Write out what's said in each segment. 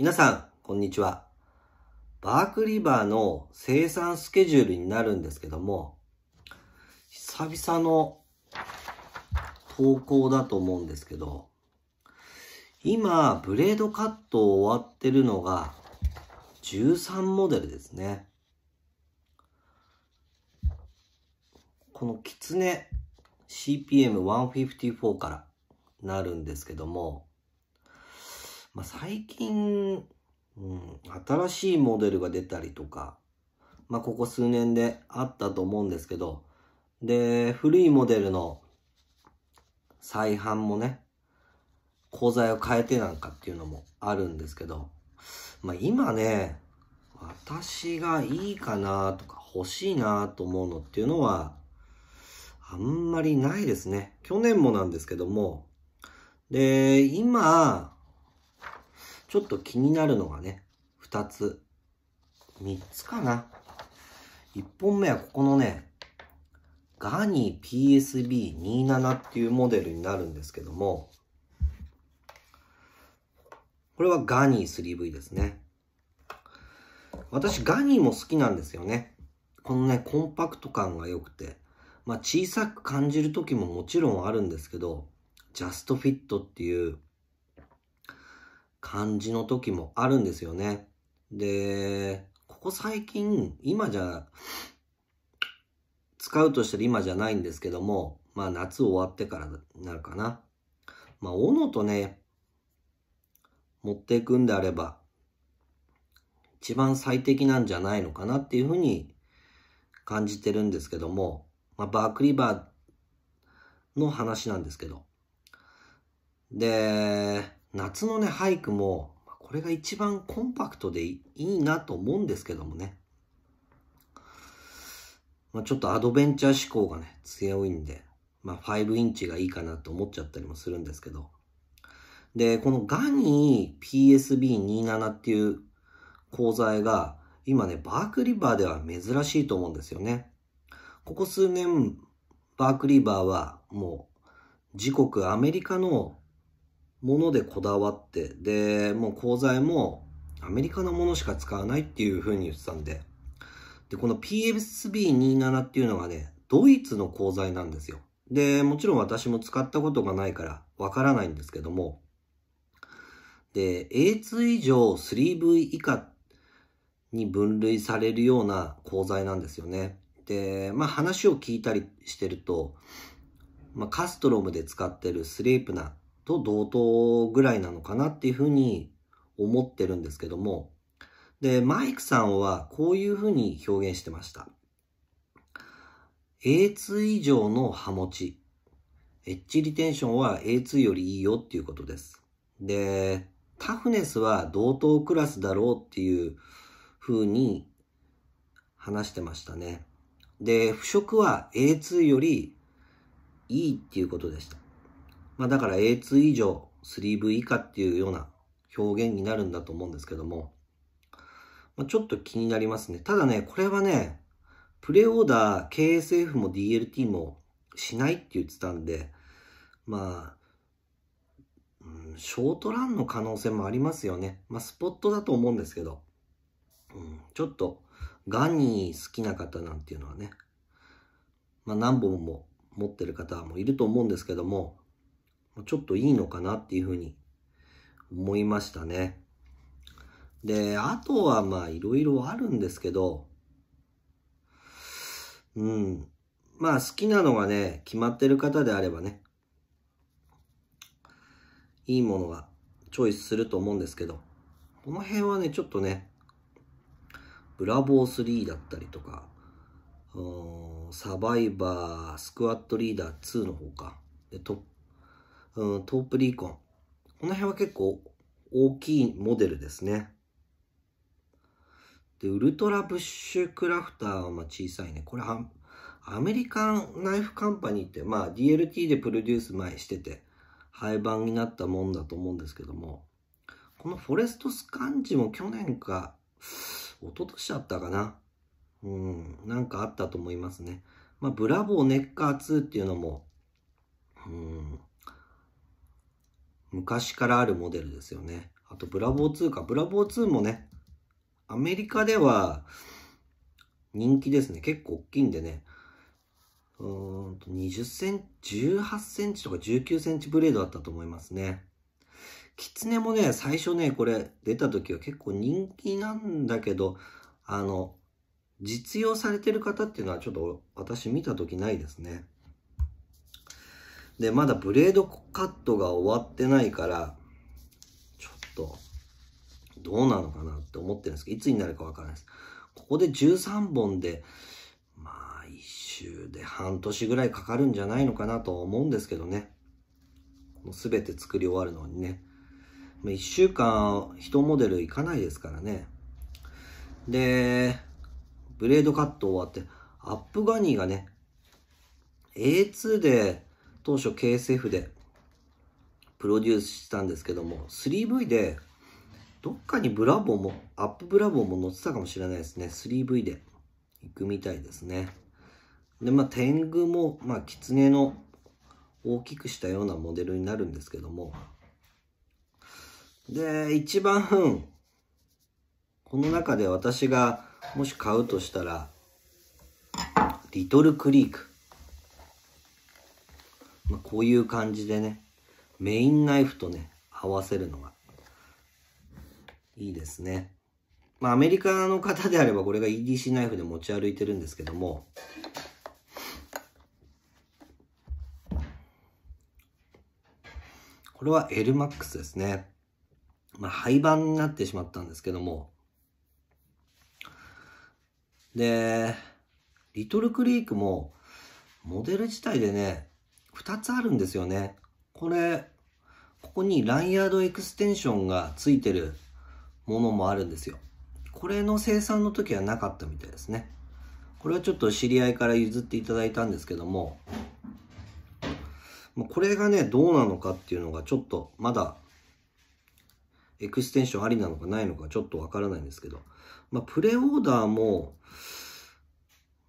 皆さん、こんにちは。バークリバーの生産スケジュールになるんですけども、久々の投稿だと思うんですけど、今、ブレードカットを終わってるのが、13モデルですね。このキツネ CPM154 からなるんですけども、まあ、最近、うん、新しいモデルが出たりとか、まあ、ここ数年であったと思うんですけど、で、古いモデルの再販もね、鋼材を変えてなんかっていうのもあるんですけど、まあ、今ね、私がいいかなとか欲しいなと思うのっていうのは、あんまりないですね。去年もなんですけども。で、今、ちょっと気になるのがね、2つ、3つかな。1本目はここのね、ガニ PSB27 っていうモデルになるんですけども、これはガニ 3V ですね。私ガニも好きなんですよね。このね、コンパクト感が良くて、まあ小さく感じる時ももちろんあるんですけど、ジャストフィットっていう感じの時もあるんですよね。で、ここ最近、今じゃ、使うとしたら今じゃないんですけども、まあ夏終わってからなるかな。まあ斧とね、持っていくんであれば、一番最適なんじゃないのかなっていうふうに感じてるんですけども、まあ、バークリバーの話なんですけど。で、夏のね、俳句も、これが一番コンパクトでいいなと思うんですけどもね。まあ、ちょっとアドベンチャー思考がね、強いんで、まあ、5インチがいいかなと思っちゃったりもするんですけど。で、このガニー PSB27 っていう鋼材が、今ね、バークリバーでは珍しいと思うんですよね。ここ数年、バークリバーはもう、自国アメリカのものでこだわって、で、もう鋼材もアメリカのものしか使わないっていう風に言ってたんで、で、この PSB27 っていうのはね、ドイツの鋼材なんですよ。で、もちろん私も使ったことがないからわからないんですけども、で、A2 以上 3V 以下に分類されるような鋼材なんですよね。で、まあ話を聞いたりしてると、まあ、カストロムで使ってるスレープなと同等ぐらいなのかなっていうふうに思ってるんですけども、で、マイクさんはこういうふうに表現してました。A2 以上の歯持ち。エッジリテンションは A2 よりいいよっていうことです。で、タフネスは同等クラスだろうっていうふうに話してましたね。で、腐食は A2 よりいいっていうことでした。まあだから A2 以上 3V 以下っていうような表現になるんだと思うんですけども、まあ、ちょっと気になりますね。ただね、これはね、プレオーダー KSF も DLT もしないって言ってたんで、まあ、うん、ショートランの可能性もありますよね。まあ、スポットだと思うんですけど、うん、ちょっと、ガニ好きな方なんていうのはね、まあ、何本も持ってる方もいると思うんですけども、ちょっといいのかなっていうふうに思いましたね。で、あとはまあいろいろあるんですけど、うん。まあ好きなのがね、決まってる方であればね、いいものはチョイスすると思うんですけど、この辺はね、ちょっとね、ブラボー3だったりとか、サバイバー、スクワットリーダー2の方か、トッうん、トープリーコン。この辺は結構大きいモデルですね。で、ウルトラブッシュクラフターはまあ小さいね。これは、アメリカンナイフカンパニーって、まあ DLT でプロデュース前してて、廃盤になったもんだと思うんですけども、このフォレストスカンジも去年か、一昨年あったかな。うん、なんかあったと思いますね。まあ、ブラボーネッカー2っていうのも、昔からあるモデルですよね。あと、ブラボー2か。ブラボー2もね、アメリカでは人気ですね。結構大きいんでね。うーんと、20センチ、18センチとか19センチブレードだったと思いますね。キツネもね、最初ね、これ出た時は結構人気なんだけど、あの、実用されてる方っていうのはちょっと私見た時ないですね。で、まだブレードカットが終わってないから、ちょっと、どうなのかなって思ってるんですけど、いつになるかわからないです。ここで13本で、まあ、1周で半年ぐらいかかるんじゃないのかなと思うんですけどね。もう全て作り終わるのにね。1週間1モデルいかないですからね。で、ブレードカット終わって、アップガニーがね、A2 で当初 KSF でプロデュースしたんですけども 3V でどっかにブラボーもアップブラボーも載ってたかもしれないですね 3V で行くみたいですねでまあ天狗もまあ狐の大きくしたようなモデルになるんですけどもで一番この中で私がもし買うとしたらリトルクリークまあ、こういう感じでね、メインナイフとね、合わせるのが、いいですね。まあ、アメリカの方であれば、これが EDC ナイフで持ち歩いてるんですけども、これは LMAX ですね。まあ、廃盤になってしまったんですけども。で、リトルクリークも、モデル自体でね、2つあるんですよね。これ、ここにランヤードエクステンションがついてるものもあるんですよ。これの生産の時はなかったみたいですね。これはちょっと知り合いから譲っていただいたんですけども、これがね、どうなのかっていうのがちょっとまだエクステンションありなのかないのかちょっとわからないんですけど、まあ、プレオーダーも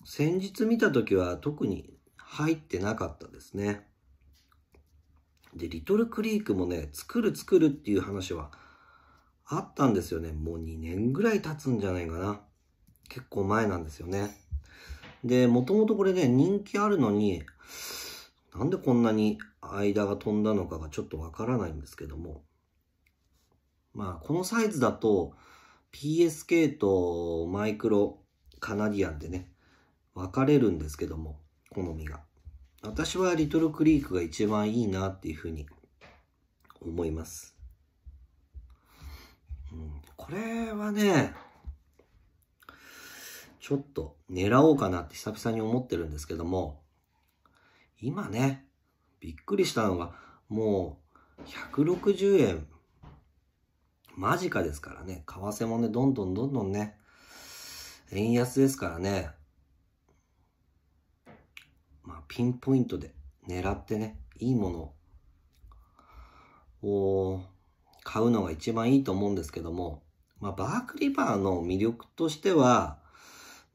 先日見た時は特に入ってなかったですね。で、リトルクリークもね、作る作るっていう話はあったんですよね。もう2年ぐらい経つんじゃないかな。結構前なんですよね。で、もともとこれね、人気あるのに、なんでこんなに間が飛んだのかがちょっとわからないんですけども。まあ、このサイズだと、PSK とマイクロカナディアンでね、分かれるんですけども、好みが。私はリトルクリークが一番いいなっていうふうに思います。うん、これはね、ちょっと狙おうかなって久々に思ってるんですけども、今ね、びっくりしたのが、もう160円間近ですからね、為替もね、どんどんどんどんね、円安ですからね、ピンポイントで狙ってね、いいものを買うのが一番いいと思うんですけども、まあ、バークリバーの魅力としては、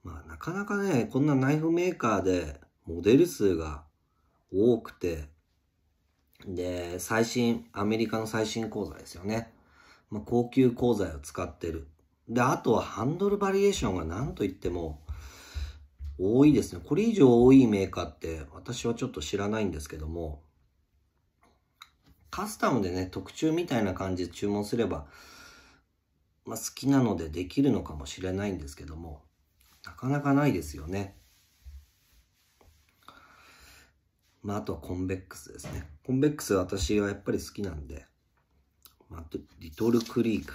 まあ、なかなかね、こんなナイフメーカーでモデル数が多くて、で、最新、アメリカの最新鉱材ですよね。まあ、高級鋼材を使ってる。で、あとはハンドルバリエーションが何と言っても多いですね。これ以上多いメーカーって私はちょっと知らないんですけども、カスタムでね、特注みたいな感じで注文すれば、まあ、好きなのでできるのかもしれないんですけども、なかなかないですよね。まあ、あとはコンベックスですね。コンベックス私はやっぱり好きなんで、まあ、リトルクリーク。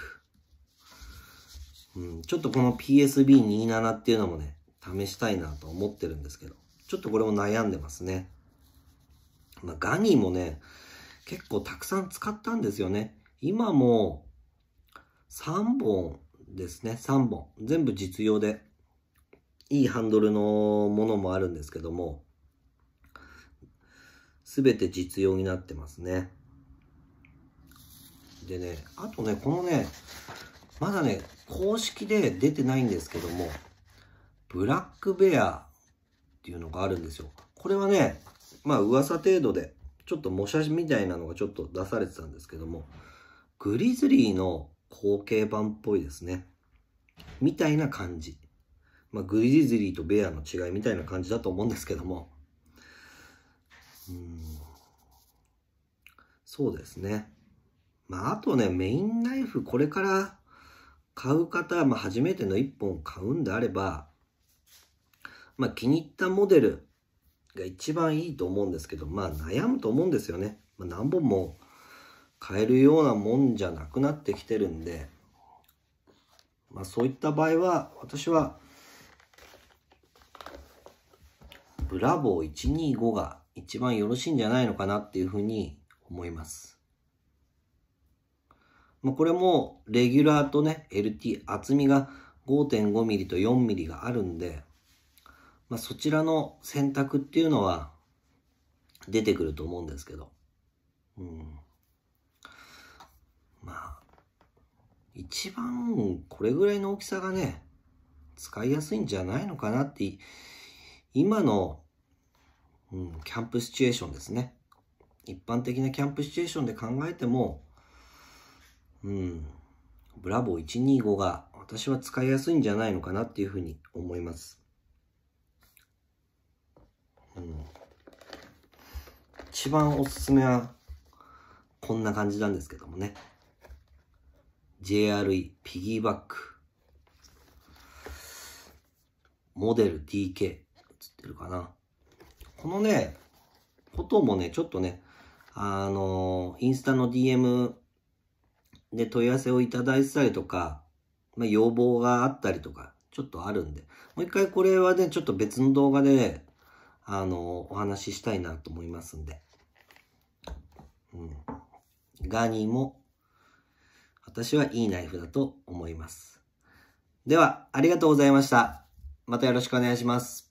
うん、ちょっとこの PSB27 っていうのもね、試したいなと思ってるんですけど、ちょっとこれも悩んでますね。まあ、ガニもね、結構たくさん使ったんですよね。今も3本ですね、3本。全部実用で、いいハンドルのものもあるんですけども、すべて実用になってますね。でね、あとね、このね、まだね、公式で出てないんですけども、ブラックベアっていうのがあるんですよ。これはね、まあ噂程度で、ちょっと模写みたいなのがちょっと出されてたんですけども、グリズリーの後継版っぽいですね。みたいな感じ。まあ、グリズリーとベアの違いみたいな感じだと思うんですけども。うん。そうですね。まあ、あとね、メインナイフ、これから買う方、まあ、初めての1本買うんであれば、まあ、気に入ったモデルが一番いいと思うんですけど、まあ、悩むと思うんですよね。まあ、何本も買えるようなもんじゃなくなってきてるんで、まあ、そういった場合は、私は、ブラボー125が一番よろしいんじゃないのかなっていうふうに思います。まあ、これもレギュラーとね、LT 厚みが 5.5mm と 4mm があるんで、まあ、そちらの選択っていうのは出てくると思うんですけど、うん、まあ一番これぐらいの大きさがね使いやすいんじゃないのかなって今の、うん、キャンプシチュエーションですね一般的なキャンプシチュエーションで考えてもうんブラボー125が私は使いやすいんじゃないのかなっていうふうに思います一番おすすめは、こんな感じなんですけどもね。JRE ピギーバック。モデル DK。映ってるかな。このね、こともね、ちょっとね、あのー、インスタの DM で問い合わせをいただいてたりとか、まあ、要望があったりとか、ちょっとあるんで、もう一回これはね、ちょっと別の動画で、ね、あのー、お話ししたいなと思いますんで。うん、ガニも私はいいナイフだと思います。では、ありがとうございました。またよろしくお願いします。